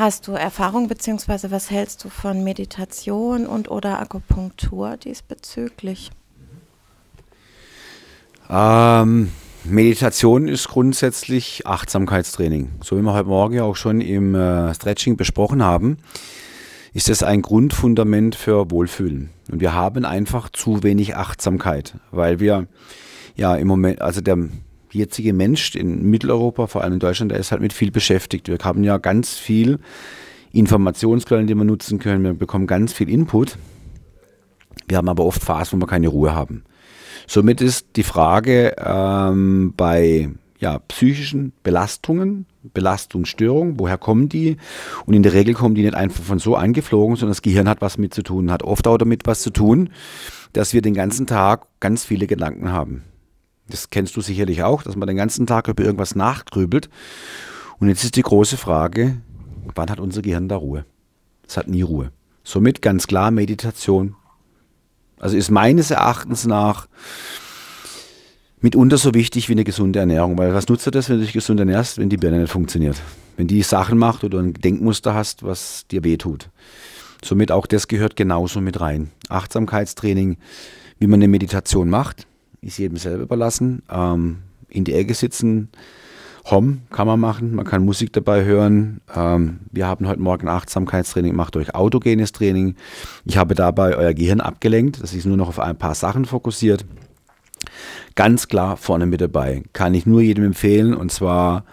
Hast du Erfahrung bzw. was hältst du von Meditation und oder Akupunktur diesbezüglich? Ähm, Meditation ist grundsätzlich Achtsamkeitstraining. So wie wir heute Morgen ja auch schon im äh, Stretching besprochen haben, ist das ein Grundfundament für Wohlfühlen. Und wir haben einfach zu wenig Achtsamkeit, weil wir ja im Moment, also der jetzige Mensch in Mitteleuropa, vor allem in Deutschland, der ist halt mit viel beschäftigt. Wir haben ja ganz viel Informationsquellen, die wir nutzen können. Wir bekommen ganz viel Input. Wir haben aber oft Phasen, wo wir keine Ruhe haben. Somit ist die Frage ähm, bei ja, psychischen Belastungen, Belastungsstörungen, woher kommen die? Und in der Regel kommen die nicht einfach von so angeflogen, sondern das Gehirn hat was mit zu tun, hat oft auch damit was zu tun, dass wir den ganzen Tag ganz viele Gedanken haben. Das kennst du sicherlich auch, dass man den ganzen Tag über irgendwas nachgrübelt. Und jetzt ist die große Frage, wann hat unser Gehirn da Ruhe? Es hat nie Ruhe. Somit ganz klar Meditation. Also ist meines Erachtens nach mitunter so wichtig wie eine gesunde Ernährung. Weil was nutzt du das, wenn du dich gesund ernährst, wenn die Birne nicht funktioniert? Wenn die Sachen macht oder ein Denkmuster hast, was dir wehtut. Somit auch das gehört genauso mit rein. Achtsamkeitstraining, wie man eine Meditation macht, ist jedem selber überlassen. Ähm, in die Ecke sitzen, Hom kann man machen, man kann Musik dabei hören. Ähm, wir haben heute Morgen Achtsamkeitstraining gemacht durch autogenes Training. Ich habe dabei euer Gehirn abgelenkt, das ist nur noch auf ein paar Sachen fokussiert. Ganz klar vorne mit dabei. Kann ich nur jedem empfehlen und zwar,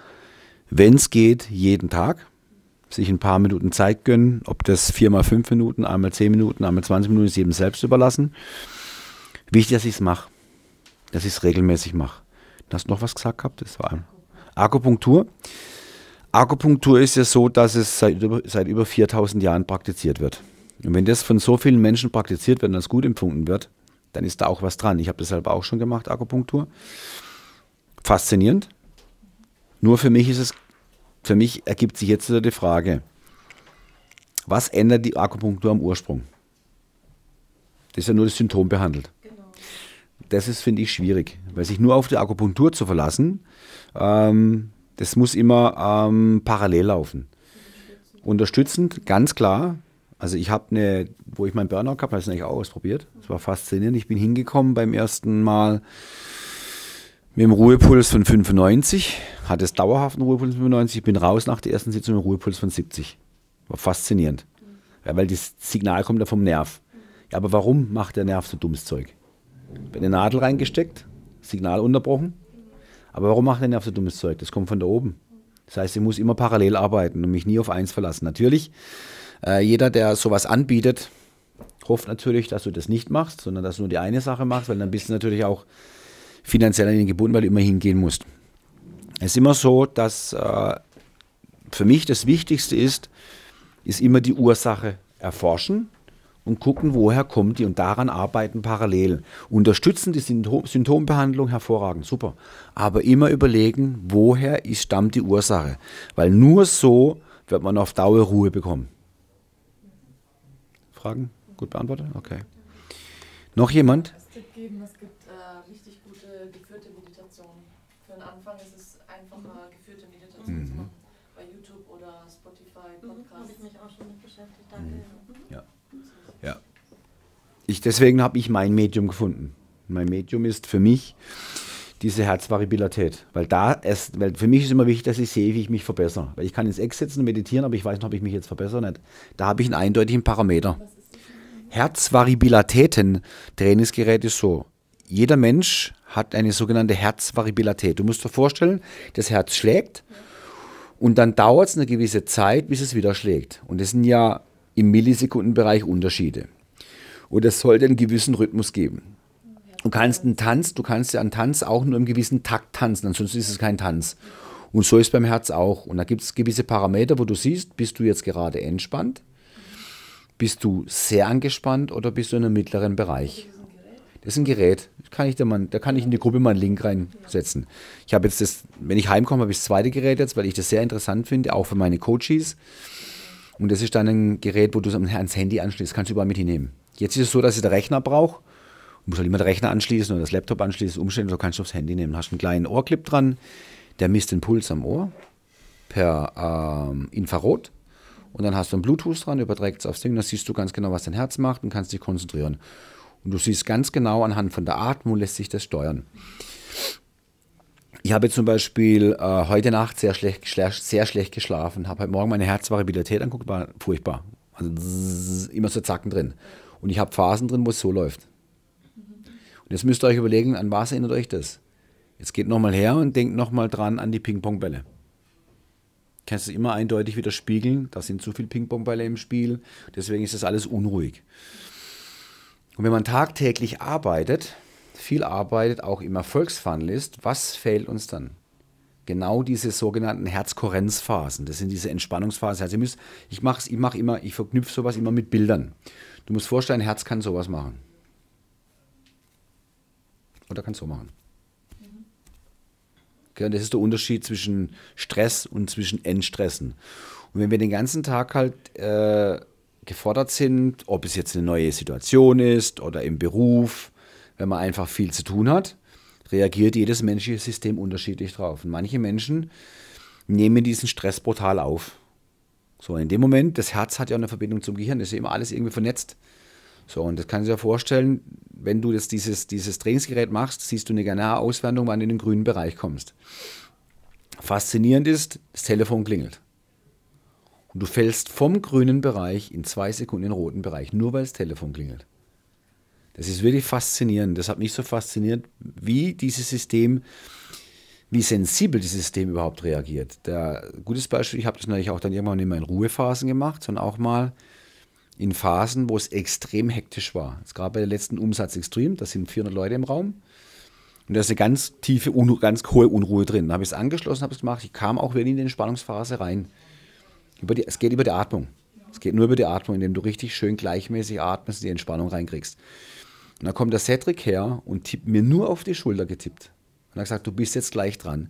wenn es geht, jeden Tag sich ein paar Minuten Zeit gönnen. Ob das viermal fünf Minuten, einmal zehn Minuten, einmal 20 Minuten ist jedem selbst überlassen. Wichtig, dass ich es mache dass ich es regelmäßig mache. Du hast noch was gesagt gehabt? Das war Akupunktur. Akupunktur ist ja so, dass es seit über, seit über 4000 Jahren praktiziert wird. Und wenn das von so vielen Menschen praktiziert wird und das gut empfunden wird, dann ist da auch was dran. Ich habe das selber auch schon gemacht, Akupunktur. Faszinierend. Nur für mich ist es, für mich ergibt sich jetzt wieder die Frage, was ändert die Akupunktur am Ursprung? Das ist ja nur das Symptom behandelt das ist, finde ich, schwierig. Weil sich nur auf die Akupunktur zu verlassen, ähm, das muss immer ähm, parallel laufen. Unterstützend, ganz klar. Also ich habe eine, wo ich meinen Burnout gehabt habe, das eigentlich auch ausprobiert. Das war faszinierend. Ich bin hingekommen beim ersten Mal mit dem Ruhepuls von 95, hatte es dauerhaften Ruhepuls von 95, ich bin raus nach der ersten Sitzung mit einem Ruhepuls von 70. War faszinierend. Ja, weil das Signal kommt ja vom Nerv. Ja, aber warum macht der Nerv so dummes Zeug? eine Nadel reingesteckt, Signal unterbrochen. Aber warum macht er denn auf so dummes Zeug? Das kommt von da oben. Das heißt, ich muss immer parallel arbeiten und mich nie auf eins verlassen. Natürlich, äh, jeder, der sowas anbietet, hofft natürlich, dass du das nicht machst, sondern dass du nur die eine Sache machst, weil dann bist du natürlich auch finanziell an ihn gebunden, weil du immer hingehen musst. Es ist immer so, dass äh, für mich das Wichtigste ist, ist immer die Ursache erforschen und gucken, woher kommt die und daran arbeiten parallel. Unterstützen die Symptom Symptombehandlung hervorragend, super. Aber immer überlegen, woher ist, stammt die Ursache, weil nur so wird man auf Dauer Ruhe bekommen. Fragen? Gut beantwortet? Okay. Noch jemand? Es gibt, geben, es gibt äh, richtig gute geführte Meditationen. Für den Anfang ist es einfacher, geführte Meditationen mhm. zu machen. Bei YouTube oder Spotify, mhm. Podcasts. Mhm, Habe ich mich auch schon mit beschäftigt. Danke. Mhm. Ja ich, deswegen habe ich mein Medium gefunden. Mein Medium ist für mich diese Herzvariabilität. Weil da erst, weil für mich ist immer wichtig, dass ich sehe, wie ich mich verbessere. Weil ich kann ins Eck sitzen und meditieren, aber ich weiß nicht, ob ich mich jetzt verbessere oder nicht. Da habe ich einen eindeutigen Parameter. Herzvariabilitäten Trainingsgerät ist so. Jeder Mensch hat eine sogenannte Herzvariabilität. Du musst dir vorstellen, das Herz schlägt und dann dauert es eine gewisse Zeit, bis es wieder schlägt. Und das sind ja im Millisekundenbereich Unterschiede. Und es sollte einen gewissen Rhythmus geben. Du kannst einen Tanz, du kannst ja einen Tanz auch nur im gewissen Takt tanzen, ansonsten ist es kein Tanz. Und so ist es beim Herz auch. Und da gibt es gewisse Parameter, wo du siehst, bist du jetzt gerade entspannt, bist du sehr angespannt oder bist du in einem mittleren Bereich? Das ist ein Gerät. Kann ich da, mal, da kann ich in die Gruppe mal einen Link reinsetzen. Ich habe jetzt das, wenn ich heimkomme, habe ich das zweite Gerät jetzt, weil ich das sehr interessant finde, auch für meine Coaches. Und das ist dann ein Gerät, wo du es ans Handy anschließt. Kannst du überall mit hinnehmen. Jetzt ist es so, dass ich den Rechner brauche. Du musst halt immer den Rechner anschließen oder das Laptop anschließen, umstellen, so kannst du aufs Handy nehmen. Du hast einen kleinen Ohrclip dran, der misst den Puls am Ohr per ähm, Infrarot. Und dann hast du einen Bluetooth dran, überträgt es aufs Ding, dann siehst du ganz genau, was dein Herz macht und kannst dich konzentrieren. Und du siehst ganz genau anhand von der Atmung, lässt sich das steuern. Ich habe zum Beispiel äh, heute Nacht sehr schlecht, sehr schlecht geschlafen, habe heute Morgen meine Herzvariabilität angeguckt, war furchtbar. Also zzz, immer so Zacken drin. Und ich habe Phasen drin, wo es so läuft. Und jetzt müsst ihr euch überlegen, an was erinnert euch das? Jetzt geht nochmal her und denkt nochmal dran an die Ping-Pong-Bälle. Kannst du immer eindeutig wieder spiegeln, da sind zu viele Ping-Pong-Bälle im Spiel, deswegen ist das alles unruhig. Und wenn man tagtäglich arbeitet, viel arbeitet, auch im Erfolgsfunnel ist, was fehlt uns dann? Genau diese sogenannten Herzkohärenzphasen. Das sind diese Entspannungsphasen. Also ich mache ich mach immer, ich verknüpfe sowas immer mit Bildern. Du musst vorstellen, Herz kann sowas machen. Oder kann es so machen. Okay, und das ist der Unterschied zwischen Stress und zwischen Endstressen. Und wenn wir den ganzen Tag halt äh, gefordert sind, ob es jetzt eine neue Situation ist oder im Beruf, wenn man einfach viel zu tun hat, reagiert jedes menschliche System unterschiedlich drauf. Und manche Menschen nehmen diesen Stress brutal auf. So, in dem Moment, das Herz hat ja eine Verbindung zum Gehirn, ist ja immer alles irgendwie vernetzt. So, und das kannst du dir vorstellen, wenn du jetzt dieses, dieses Trainingsgerät machst, siehst du eine genaue Auswendung, wann du in den grünen Bereich kommst. Faszinierend ist, das Telefon klingelt. Und du fällst vom grünen Bereich in zwei Sekunden in den roten Bereich, nur weil das Telefon klingelt. Das ist wirklich faszinierend. Das hat mich so fasziniert, wie dieses System wie sensibel das System überhaupt reagiert. Der gutes Beispiel, ich habe das natürlich auch dann irgendwann nicht mehr in Ruhephasen gemacht, sondern auch mal in Phasen, wo es extrem hektisch war. Es gab bei der letzten Umsatz extrem, da sind 400 Leute im Raum. Und da ist eine ganz tiefe, ganz hohe Unruhe drin. Da habe ich es angeschlossen, habe es gemacht. Ich kam auch wieder in die Entspannungsphase rein. Die, es geht über die Atmung. Es geht nur über die Atmung, indem du richtig schön gleichmäßig atmest und die Entspannung reinkriegst. Und dann kommt der Cedric her und tippt mir nur auf die Schulter getippt und hat gesagt, du bist jetzt gleich dran.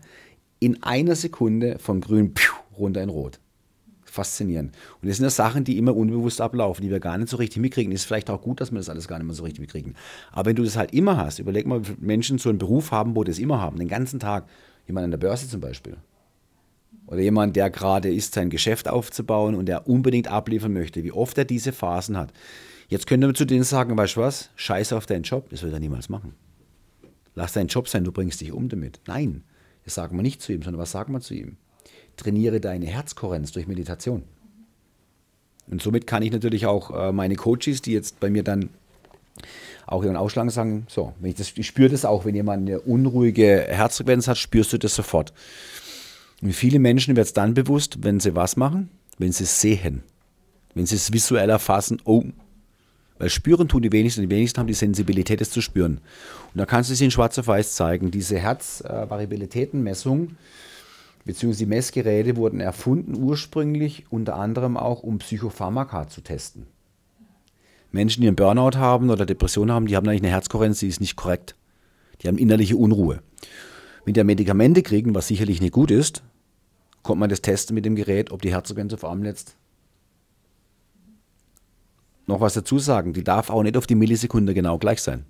In einer Sekunde von grün piu, runter in rot. Faszinierend. Und das sind ja Sachen, die immer unbewusst ablaufen, die wir gar nicht so richtig mitkriegen. Ist vielleicht auch gut, dass wir das alles gar nicht mehr so richtig mitkriegen. Aber wenn du das halt immer hast, überleg mal, wie Menschen so einen Beruf haben, wo das immer haben, den ganzen Tag. Jemand an der Börse zum Beispiel. Oder jemand, der gerade ist, sein Geschäft aufzubauen und der unbedingt abliefern möchte, wie oft er diese Phasen hat. Jetzt könnte man zu denen sagen, weißt du was, scheiße auf deinen Job, das wird er niemals machen. Lass deinen Job sein, du bringst dich um damit. Nein, das sagen wir nicht zu ihm, sondern was sagen wir zu ihm? Trainiere deine Herzkohärenz durch Meditation. Und somit kann ich natürlich auch äh, meine Coaches, die jetzt bei mir dann auch ihren Ausschlag sagen, so, wenn ich, das, ich spüre das auch, wenn jemand eine unruhige Herzfrequenz hat, spürst du das sofort. Und viele Menschen wird es dann bewusst, wenn sie was machen, wenn sie es sehen, wenn sie es visuell erfassen, oh, weil spüren tun die wenigsten, die wenigsten haben die Sensibilität, es zu spüren. Und da kannst du es in schwarz auf weiß zeigen. Diese Herzvariabilitätenmessung bzw. die Messgeräte wurden erfunden ursprünglich unter anderem auch, um Psychopharmaka zu testen. Menschen, die einen Burnout haben oder Depression haben, die haben eigentlich eine Herzkohärenz, die ist nicht korrekt. Die haben innerliche Unruhe. Wenn die Medikamente kriegen, was sicherlich nicht gut ist, kommt man das testen mit dem Gerät, ob die Herzfrequenz auf Arm letzt noch was dazu sagen, die darf auch nicht auf die Millisekunde genau gleich sein.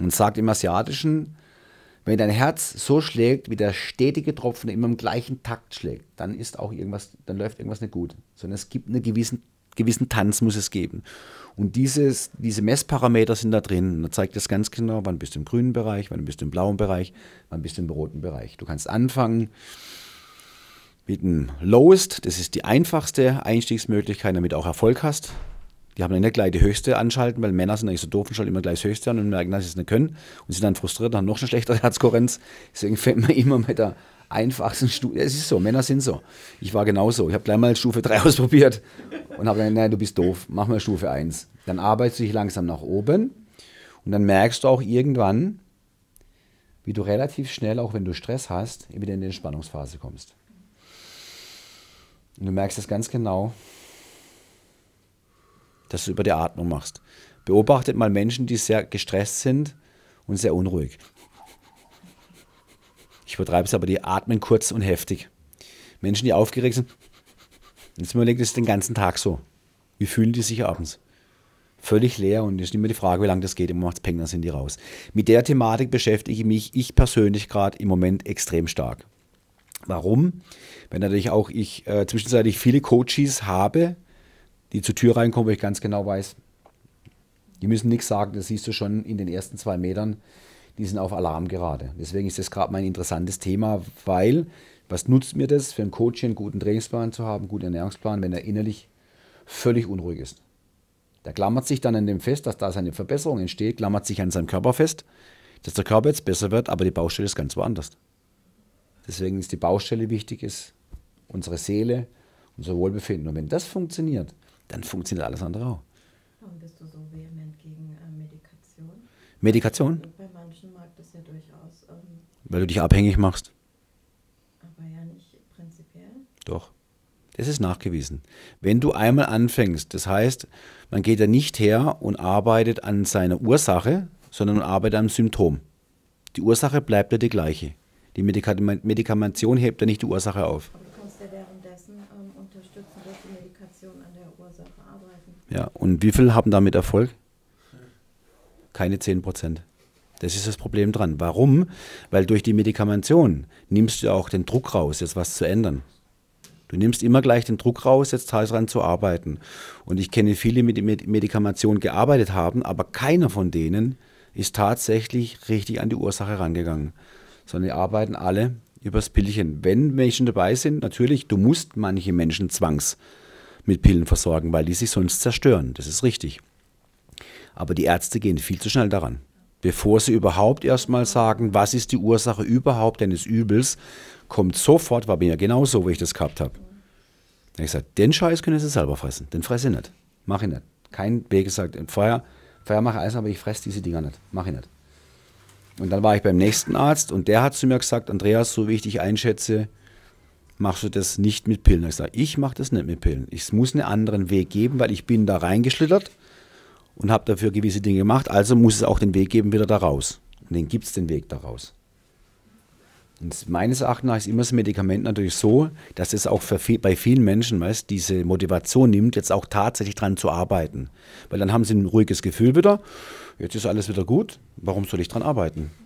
Und sagt im Asiatischen, wenn dein Herz so schlägt, wie der stetige Tropfen immer im gleichen Takt schlägt, dann ist auch irgendwas, dann läuft irgendwas nicht gut. Sondern es gibt einen gewissen, gewissen Tanz, muss es geben. Und dieses, diese Messparameter sind da drin. Und da zeigt das ganz genau, wann bist du im grünen Bereich, wann bist du im blauen Bereich, wann bist du im roten Bereich. Du kannst anfangen mit dem Lowest, das ist die einfachste Einstiegsmöglichkeit, damit du auch Erfolg hast. Die haben dann nicht gleich die höchste anschalten, weil Männer sind eigentlich so doof und schalten immer gleich das höchste an und merken, dass sie es nicht können und sind dann frustriert, und haben noch eine schlechtere Herzkohärenz. Deswegen fällt man immer mit der einfachsten Stufe. Es ist so, Männer sind so. Ich war genauso. Ich habe gleich mal Stufe 3 ausprobiert und habe dann, nein, du bist doof, mach mal Stufe 1. Dann arbeitest du dich langsam nach oben und dann merkst du auch irgendwann, wie du relativ schnell, auch wenn du Stress hast, wieder in die Entspannungsphase kommst. Und du merkst das ganz genau, dass du über die Atmung machst. Beobachtet mal Menschen, die sehr gestresst sind und sehr unruhig. Ich übertreibe es aber, die atmen kurz und heftig. Menschen, die aufgeregt sind, jetzt überlegt, es den ganzen Tag so. Wie fühlen die sich abends? Völlig leer und es ist immer die Frage, wie lange das geht. Immer macht es Peng, dann sind die raus. Mit der Thematik beschäftige ich mich ich persönlich gerade im Moment extrem stark. Warum? Weil natürlich auch ich äh, zwischenzeitlich viele Coaches habe, die zur Tür reinkommen, wo ich ganz genau weiß, die müssen nichts sagen, das siehst du schon in den ersten zwei Metern, die sind auf Alarm gerade. Deswegen ist das gerade mein interessantes Thema, weil was nutzt mir das für einen Coach, einen guten Trainingsplan zu haben, einen guten Ernährungsplan, wenn er innerlich völlig unruhig ist? Der klammert sich dann an dem fest, dass da seine Verbesserung entsteht, klammert sich an seinem Körper fest, dass der Körper jetzt besser wird, aber die Baustelle ist ganz woanders. Deswegen ist die Baustelle wichtig, ist unsere Seele, unser Wohlbefinden. Und wenn das funktioniert, dann funktioniert alles andere auch. Warum bist du so vehement gegen äh, Medikation? Medikation? Also bei manchen mag das ja durchaus. Ähm, Weil du dich abhängig machst. Aber ja nicht prinzipiell. Doch. Das ist nachgewiesen. Wenn du einmal anfängst, das heißt, man geht ja nicht her und arbeitet an seiner Ursache, sondern man arbeitet am Symptom. Die Ursache bleibt ja die gleiche. Die Medikamentation hebt ja nicht die Ursache auf. Aber du kommst ja während Ja, und wie viele haben damit Erfolg? Keine 10 Prozent. Das ist das Problem dran. Warum? Weil durch die Medikamentation nimmst du auch den Druck raus, jetzt was zu ändern. Du nimmst immer gleich den Druck raus, jetzt teils dran zu arbeiten. Und ich kenne viele, die mit Medikamentation gearbeitet haben, aber keiner von denen ist tatsächlich richtig an die Ursache rangegangen. Sondern die arbeiten alle übers Pillchen. Wenn Menschen dabei sind, natürlich, du musst manche Menschen zwangs mit Pillen versorgen, weil die sich sonst zerstören. Das ist richtig. Aber die Ärzte gehen viel zu schnell daran. Bevor sie überhaupt erstmal sagen, was ist die Ursache überhaupt deines Übels, kommt sofort, war mir ja genauso, wie ich das gehabt habe. Da habe ich gesagt, den Scheiß können sie selber fressen. Den fresse ich nicht. Mach ich nicht. Kein Weg gesagt, Feuer, Feuer mache Eis, aber ich fresse diese Dinger nicht. Mach ich nicht. Und dann war ich beim nächsten Arzt und der hat zu mir gesagt, Andreas, so wie ich dich einschätze, machst du das nicht mit Pillen. Ich sage, ich mache das nicht mit Pillen. Es muss einen anderen Weg geben, weil ich bin da reingeschlittert und habe dafür gewisse Dinge gemacht. Also muss es auch den Weg geben, wieder da raus. Und dann gibt es den Weg daraus. Und meines Erachtens nach ist immer das Medikament natürlich so, dass es auch viel, bei vielen Menschen weißt, diese Motivation nimmt, jetzt auch tatsächlich dran zu arbeiten. Weil dann haben sie ein ruhiges Gefühl wieder, jetzt ist alles wieder gut, warum soll ich dran arbeiten?